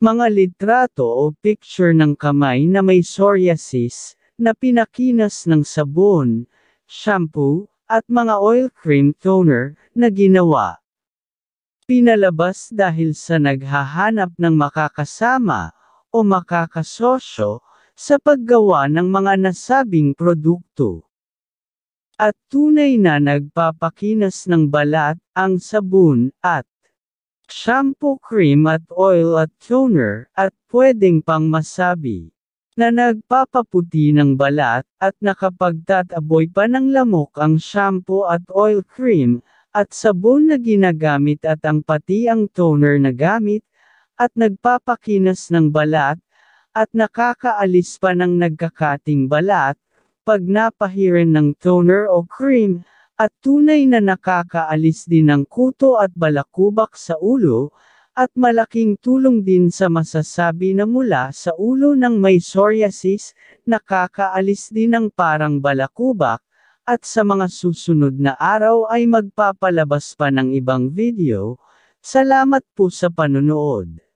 Mga litrato o picture ng kamay na may psoriasis, na pinakinas ng sabon, shampoo, at mga oil cream toner, na ginawa. Pinalabas dahil sa naghahanap ng makakasama, o makakasosyo, sa paggawa ng mga nasabing produkto. At tunay na nagpapakinas ng balat, ang sabon, at shampoo cream at oil at toner, at pwedeng pang masabi na nagpapaputi ng balat, at nakapagtataboy pa ng lamok ang shampoo at oil cream, at sabon na ginagamit at ang pati ang toner na gamit, at nagpapakinas ng balat, at nakakaalis pa ng nagkakating balat, pag napahirin ng toner o cream, at tunay na nakakaalis din ng kuto at balakubak sa ulo, at malaking tulong din sa masasabi na mula sa ulo ng may psoriasis, nakakaalis din ng parang balakubak, at sa mga susunod na araw ay magpapalabas pa ng ibang video. Salamat po sa panonood.